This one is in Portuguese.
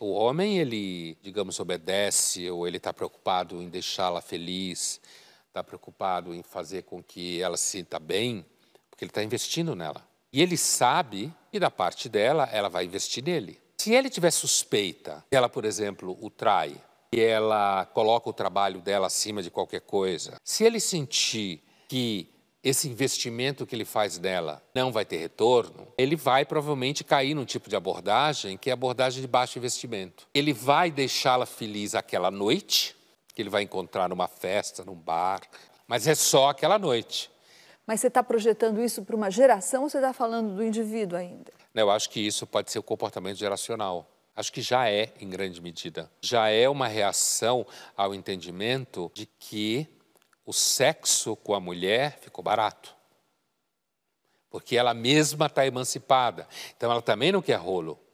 O homem, ele, digamos, obedece ou ele está preocupado em deixá-la feliz, está preocupado em fazer com que ela se sinta bem, porque ele está investindo nela. E ele sabe que da parte dela, ela vai investir nele. Se ele tiver suspeita, ela, por exemplo, o trai, e ela coloca o trabalho dela acima de qualquer coisa, se ele sentir que esse investimento que ele faz nela não vai ter retorno, ele vai provavelmente cair num tipo de abordagem que é abordagem de baixo investimento. Ele vai deixá-la feliz aquela noite, que ele vai encontrar numa festa, num bar, mas é só aquela noite. Mas você está projetando isso para uma geração ou você está falando do indivíduo ainda? eu acho que isso pode ser o comportamento geracional. Acho que já é, em grande medida. Já é uma reação ao entendimento de que o sexo com a mulher ficou barato. Porque ela mesma está emancipada. Então ela também não quer rolo.